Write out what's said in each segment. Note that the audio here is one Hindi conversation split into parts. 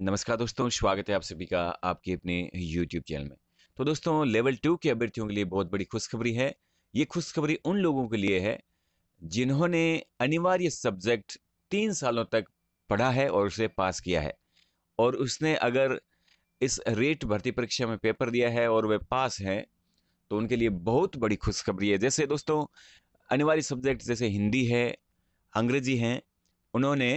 नमस्कार दोस्तों स्वागत है आप सभी का आपके अपने YouTube चैनल में तो दोस्तों लेवल टू के अभ्यर्थियों के लिए बहुत बड़ी खुशखबरी है ये खुशखबरी उन लोगों के लिए है जिन्होंने अनिवार्य सब्जेक्ट तीन सालों तक पढ़ा है और उसे पास किया है और उसने अगर इस रेट भर्ती परीक्षा में पेपर दिया है और वे पास हैं तो उनके लिए बहुत बड़ी खुशखबरी है जैसे दोस्तों अनिवार्य सब्जेक्ट जैसे हिंदी है अंग्रेजी हैं उन्होंने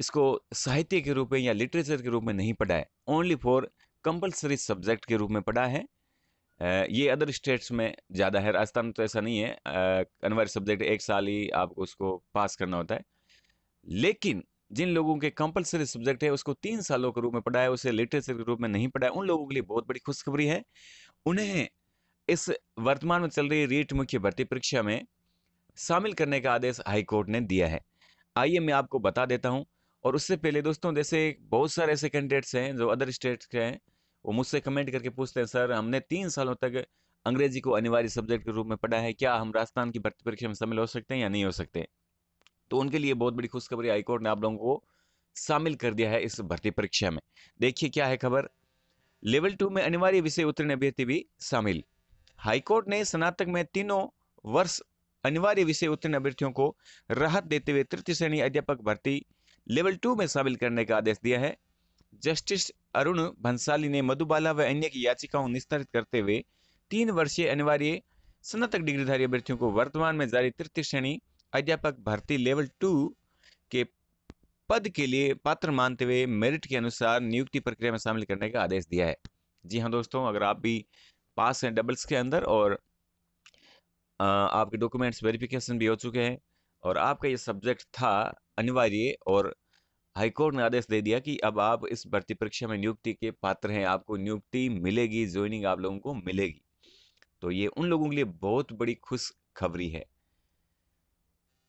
इसको साहित्य के रूप में या लिटरेचर के रूप में नहीं पढ़ा है ओनली फॉर कंपलसरी सब्जेक्ट के रूप में पढ़ा है ये अदर स्टेट्स में ज़्यादा है राजस्थान में तो ऐसा नहीं है अनवर सब्जेक्ट एक साल ही आपको उसको पास करना होता है लेकिन जिन लोगों के कंपलसरी सब्जेक्ट है उसको तीन सालों के रूप में पढ़ा है उसे लिटरेचर के रूप में नहीं पढ़ा है उन लोगों के लिए बहुत बड़ी खुशखबरी है उन्हें इस वर्तमान में चल रही रीट मुख्य भर्ती परीक्षा में शामिल करने का आदेश हाईकोर्ट ने दिया है आइए मैं आपको बता देता हूँ और उससे पहले दोस्तों जैसे बहुत सारे ऐसे कैंडिडेट्स हैं जो अदर स्टेट्स के हैं वो मुझसे कमेंट करके पूछते हैं सर हमने तीन सालों तक अंग्रेजी को अनिवार्य सब्जेक्ट के रूप में पढ़ा है क्या हम राजस्थान की भर्ती परीक्षा में शामिल हो सकते हैं या नहीं हो सकते तो उनके लिए बहुत बड़ी खुशखबरी हाईकोर्ट ने आप लोगों को शामिल कर दिया है इस भर्ती परीक्षा में देखिए क्या है खबर लेवल टू में अनिवार्य विषय उत्तीर्ण अभ्यर्थी भी शामिल हाईकोर्ट ने स्नातक में तीनों वर्ष अनिवार्य विषय उत्तीर्ण अभ्यर्थियों को राहत देते हुए तृतीय श्रेणी अध्यापक भर्ती लेवल टू में शामिल करने का आदेश दिया है जस्टिस अरुण भंसाली ने मधुबाला व अन्य की याचिकाओं निस्तारित करते हुए तीन वर्षीय अनिवार्य स्नातक डिग्रीधारी अभ्यर्थियों को वर्तमान में जारी तृतीय श्रेणी अध्यापक भर्ती लेवल टू के पद के लिए पात्र मानते हुए मेरिट के अनुसार नियुक्ति प्रक्रिया में शामिल करने का आदेश दिया है जी हाँ दोस्तों अगर आप भी पास हैं डबल्स के अंदर और आपके डॉक्यूमेंट्स वेरिफिकेशन भी हो चुके हैं और आपका ये सब्जेक्ट था अनिवार्य और हाईकोर्ट ने आदेश दे दिया कि अब आप इस भर्ती परीक्षा में नियुक्ति के पात्र हैं आपको नियुक्ति मिलेगी ज्वाइनिंग आप लोगों को मिलेगी तो ये उन लोगों के लिए बहुत बड़ी खुशखबरी है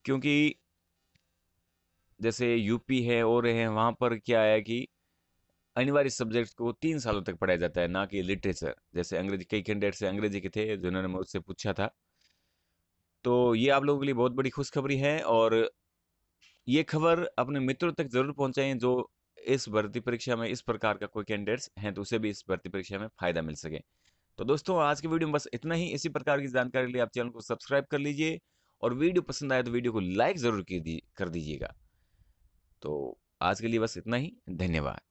क्योंकि जैसे यूपी है और है वहाँ पर क्या है कि अनिवार्य सब्जेक्ट को तीन सालों तक पढ़ाया जाता है ना कि लिटरेचर जैसे अंग्रेजी कई कैंडिडेट से अंग्रेजी के थे जिन्होंने मुझसे पूछा था तो ये आप लोगों के लिए बहुत बड़ी खुशखबरी है और ये खबर अपने मित्रों तक जरूर पहुंचाएं जो इस भर्ती परीक्षा में इस प्रकार का कोई कैंडिडेट्स हैं तो उसे भी इस भर्ती परीक्षा में फ़ायदा मिल सके तो दोस्तों आज के वीडियो में बस इतना ही इसी प्रकार की जानकारी के लिए आप चैनल को सब्सक्राइब कर लीजिए और वीडियो पसंद आए तो वीडियो को लाइक ज़रूर कर दीजिएगा तो आज के लिए बस इतना ही धन्यवाद